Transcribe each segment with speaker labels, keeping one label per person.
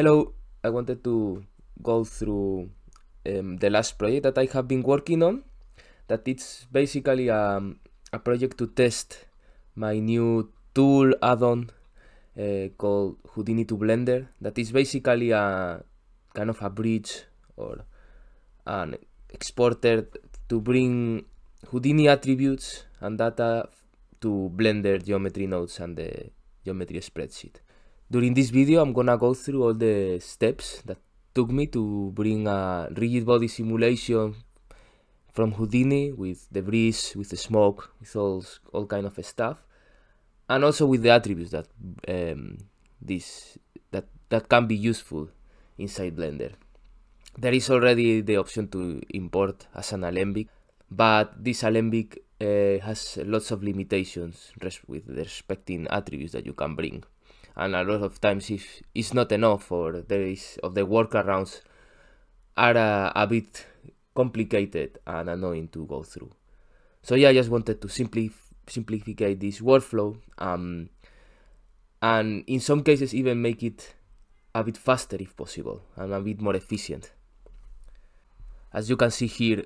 Speaker 1: Hello, I wanted to go through um, the last project that I have been working on. That it's basically a, um, a project to test my new tool add-on uh, called Houdini to Blender. That is basically a kind of a bridge or an exporter to bring Houdini attributes and data to Blender geometry nodes and the geometry spreadsheet. During this video, I'm gonna go through all the steps that took me to bring a rigid body simulation from Houdini with the breeze, with the smoke, with all, all kind of stuff, and also with the attributes that um, this that that can be useful inside Blender. There is already the option to import as an alembic, but this alembic uh, has lots of limitations with respecting attributes that you can bring and a lot of times if it's not enough or there is of the workarounds are a, a bit complicated and annoying to go through. So yeah, I just wanted to simply simplify this workflow um, and in some cases even make it a bit faster if possible and a bit more efficient. As you can see here,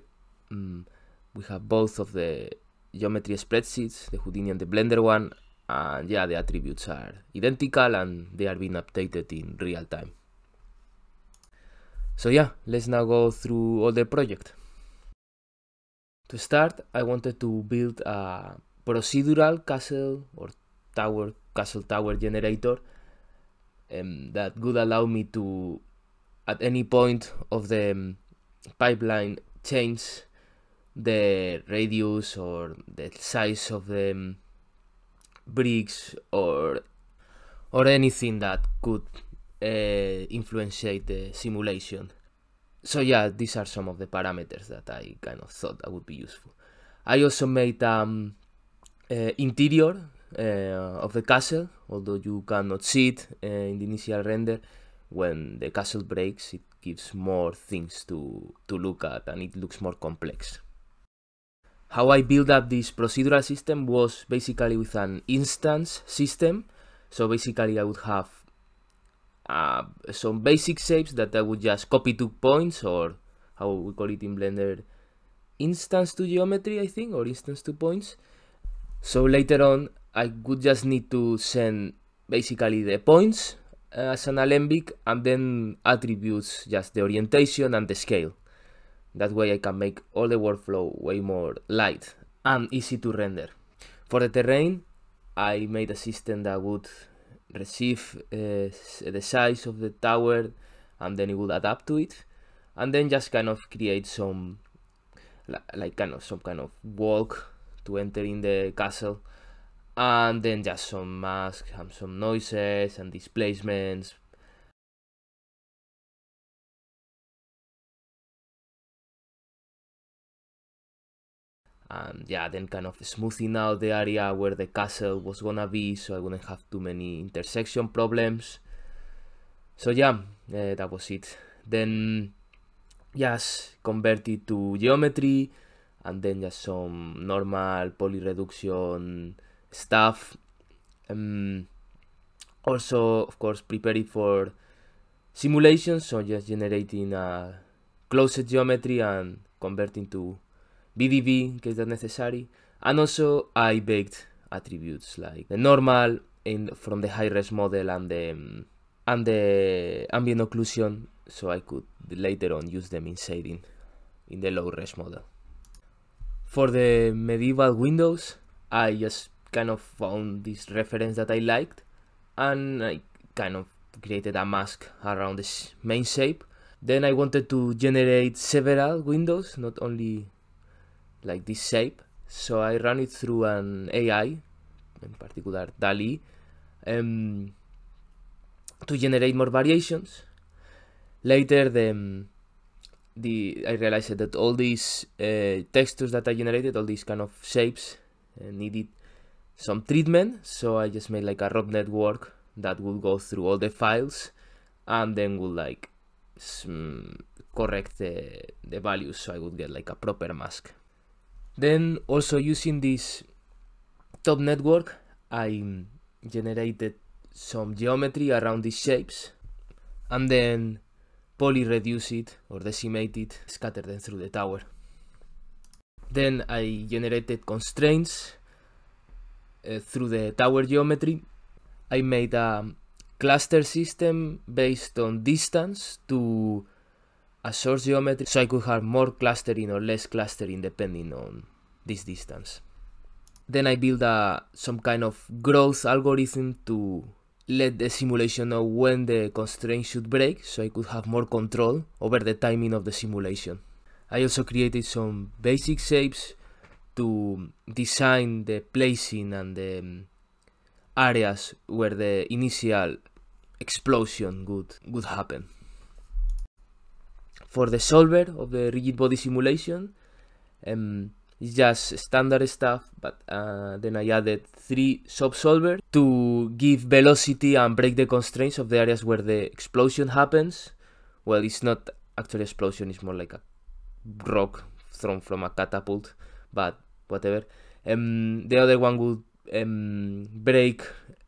Speaker 1: um, we have both of the geometry spreadsheets, the Houdini and the Blender one, and uh, yeah, the attributes are identical and they are being updated in real time. So yeah, let's now go through all the project. To start, I wanted to build a procedural castle or tower castle tower generator um, that would allow me to at any point of the um, pipeline change the radius or the size of the um, bricks or or anything that could uh, eh, influence the simulation. So yeah, these are some of the parameters that I kind of thought that would be useful. I also made um, uh, interior uh, of the castle, although you cannot see it uh, in the initial render. When the castle breaks, it gives more things to, to look at and it looks more complex how I built up this procedural system was basically with an instance system. So basically I would have uh, some basic shapes that I would just copy to points or how we call it in Blender, instance to geometry, I think, or instance to points. So later on, I would just need to send basically the points uh, as an alembic and then attributes just the orientation and the scale. That way I can make all the workflow way more light and easy to render. For the terrain, I made a system that would receive uh, the size of the tower and then it would adapt to it and then just kind of create some like kind of some kind of walk to enter in the castle and then just some masks and some noises and displacements and um, yeah then kind of smoothing out the area where the castle was gonna be so I wouldn't have too many intersection problems so yeah uh, that was it then just convert it to geometry and then just some normal poly reduction stuff um, also of course prepare it for simulations so just generating a closed geometry and converting to BDB in case that's necessary, and also I baked attributes like the normal in from the high-res model and the and the ambient occlusion, so I could later on use them in shading in the low-res model. For the medieval windows, I just kind of found this reference that I liked, and I kind of created a mask around this main shape. Then I wanted to generate several windows, not only like this shape. So I run it through an AI, in particular DALI, um, to generate more variations. Later, the, um, the I realized that all these uh, textures that I generated, all these kind of shapes, uh, needed some treatment. So I just made like a rock network that would go through all the files and then would like mm, correct the, the values so I would get like a proper mask. Then also using this top network, I generated some geometry around these shapes and then poly reduce it or decimate it, scatter them through the tower. Then I generated constraints uh, through the tower geometry. I made a cluster system based on distance to a source geometry so I could have more clustering or less clustering depending on this distance. Then I build a, some kind of growth algorithm to let the simulation know when the constraint should break so I could have more control over the timing of the simulation. I also created some basic shapes to design the placing and the um, areas where the initial explosion would, would happen for the solver of the rigid body simulation. Um, it's just standard stuff, but uh, then I added three sub-solver to give velocity and break the constraints of the areas where the explosion happens. Well, it's not actually explosion, it's more like a rock thrown from a catapult, but whatever. Um, the other one would um, break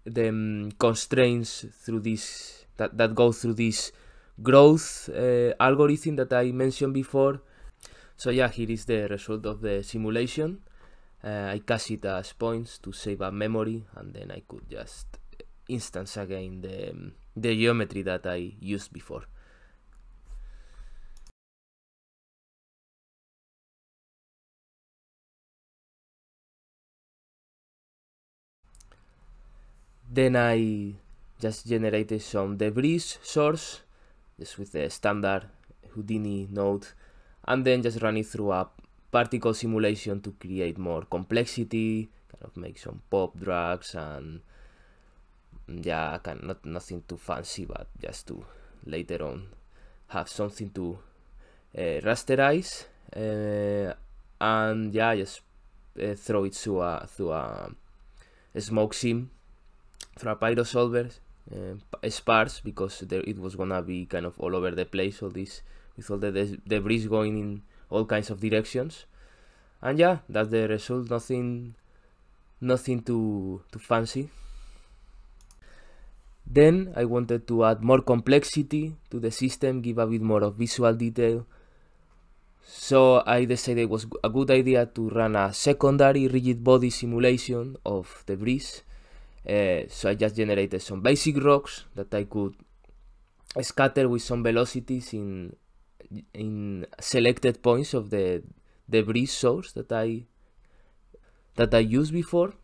Speaker 1: the um, constraints through this that, that go through this growth eh, algorithm that I mentioned before. So yeah, here is the result of the simulation. Eh, I cache it as points to save a memory and then I could just instance again the, the geometry that I used before. Then I just generated some debris source just with the standard Houdini node and then just run it through a particle simulation to create more complexity, kind of make some pop drugs and mm, yeah, kind of not, nothing too fancy, but just to later on have something to uh, rasterize uh, and yeah, just uh, throw it through a, through a, a smoke sim, through a pyro solver uh, sparse because there, it was gonna be kind of all over the place all this with all the de debris going in all kinds of directions and yeah that's the result nothing nothing too too fancy then I wanted to add more complexity to the system give a bit more of visual detail so I decided it was a good idea to run a secondary rigid body simulation of the breeze uh, so I just generated some basic rocks that I could scatter with some velocities in in selected points of the debris source that I that I used before.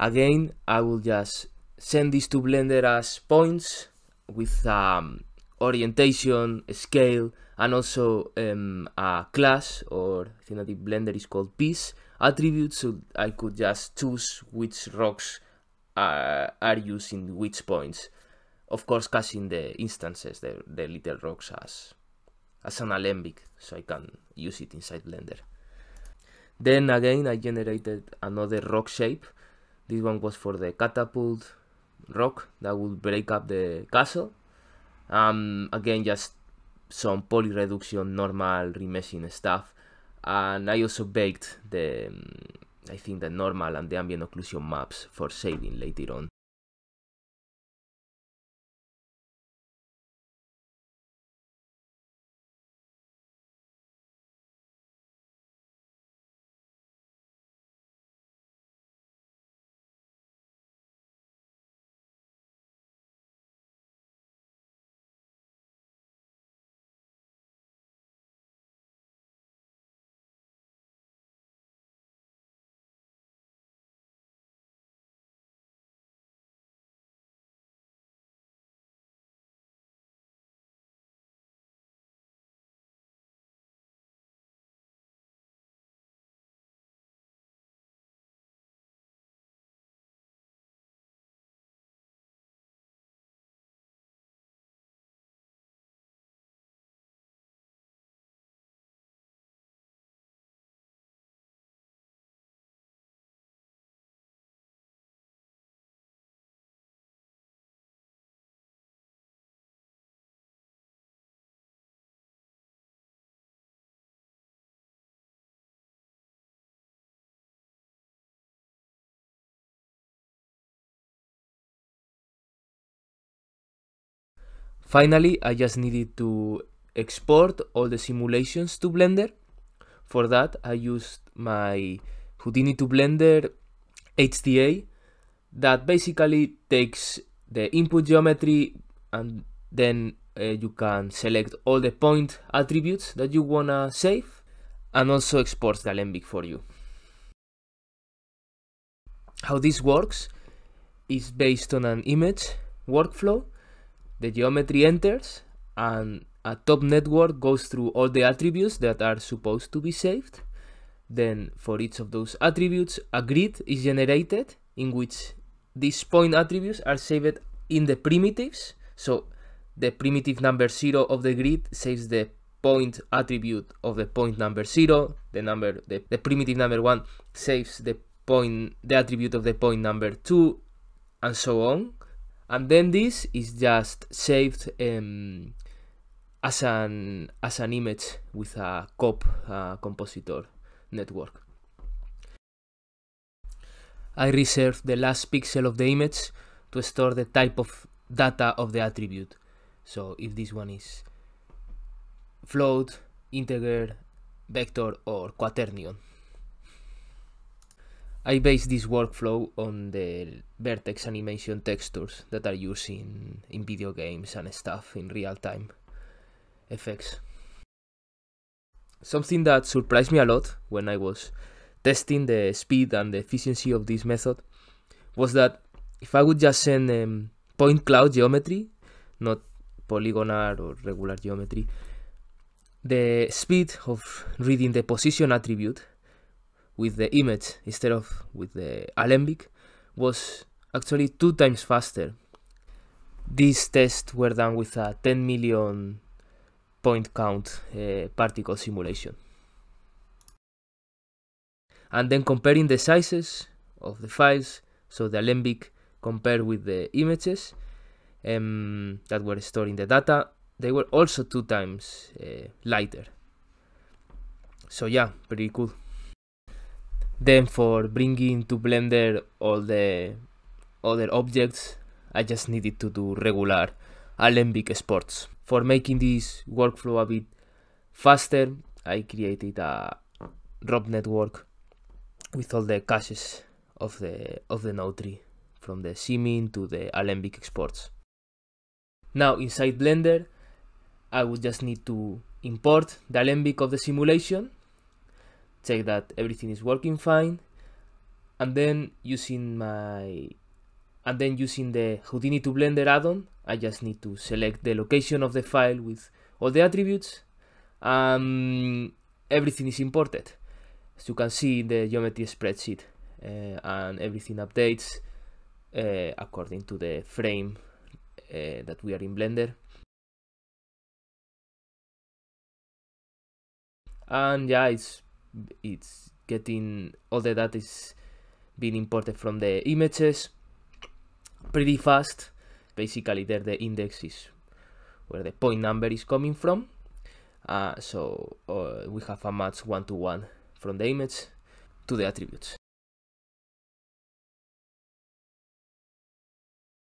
Speaker 1: Again, I will just send this to Blender as points with um, orientation, scale, and also um, a class, or I think that the Blender is called piece attribute, so I could just choose which rocks uh, are used in which points. Of course, casting the instances, the, the little rocks as, as an alembic, so I can use it inside Blender. Then again, I generated another rock shape. This one was for the catapult rock that will break up the castle um, again, just some poly reduction, normal remeshing stuff. And I also baked the, um, I think the normal and the ambient occlusion maps for shading later on. Finally, I just needed to export all the simulations to Blender. For that, I used my Houdini to Blender HDA that basically takes the input geometry and then uh, you can select all the point attributes that you wanna save and also exports the Alembic for you. How this works is based on an image workflow the geometry enters and a top network goes through all the attributes that are supposed to be saved. Then for each of those attributes, a grid is generated in which these point attributes are saved in the primitives. So the primitive number zero of the grid saves the point attribute of the point number zero. The number, the, the primitive number one saves the point, the attribute of the point number two and so on and then this is just saved um, as an as an image with a cop uh, compositor network. I reserve the last pixel of the image to store the type of data of the attribute. So if this one is float, integer, vector or quaternion. I base this workflow on the vertex animation textures that are used in, in video games and stuff in real-time effects. Something that surprised me a lot when I was testing the speed and the efficiency of this method was that if I would just send um, point cloud geometry, not polygonal or regular geometry, the speed of reading the position attribute with the image instead of with the alembic was actually two times faster. These tests were done with a 10 million point count uh, particle simulation. And then comparing the sizes of the files, so the alembic compared with the images um, that were stored in the data, they were also two times uh, lighter. So yeah, pretty cool. Then for bringing to Blender all the other objects, I just needed to do regular Alembic exports. For making this workflow a bit faster, I created a rob network with all the caches of the of the node tree, from the siming to the Alembic exports. Now inside Blender, I would just need to import the Alembic of the simulation, check that everything is working fine and then using my and then using the Houdini to Blender add-on I just need to select the location of the file with all the attributes and everything is imported as you can see in the geometry spreadsheet uh, and everything updates uh, according to the frame uh, that we are in Blender and yeah it's it's getting all the data is being imported from the images pretty fast basically there the index is where the point number is coming from uh, so uh, we have a match one to one from the image to the attributes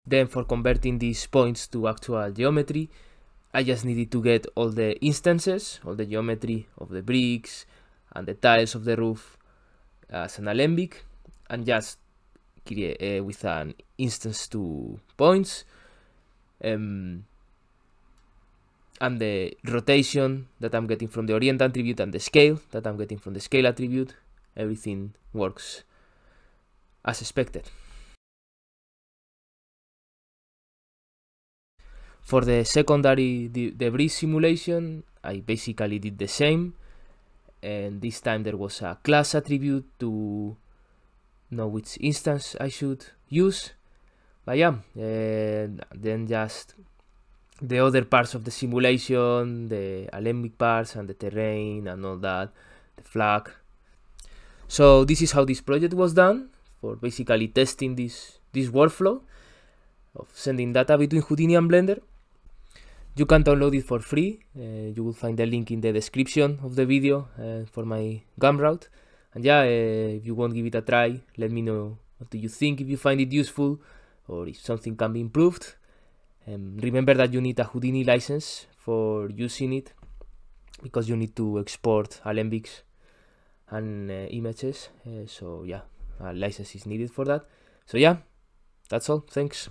Speaker 1: then for converting these points to actual geometry I just needed to get all the instances all the geometry of the bricks and the tiles of the roof as an alembic and just create uh, with an instance to points um, and the rotation that I'm getting from the orient attribute and the scale that I'm getting from the scale attribute everything works as expected for the secondary de debris simulation I basically did the same and this time there was a class attribute to know which instance I should use but yeah and then just the other parts of the simulation the alembic parts and the terrain and all that the flag so this is how this project was done for basically testing this this workflow of sending data between Houdini and Blender you can download it for free. Uh, you will find the link in the description of the video uh, for my Gumroad. And yeah, uh, if you want to give it a try, let me know what do you think, if you find it useful, or if something can be improved. Um, remember that you need a Houdini license for using it, because you need to export alembics and uh, images. Uh, so yeah, a license is needed for that. So yeah, that's all. Thanks.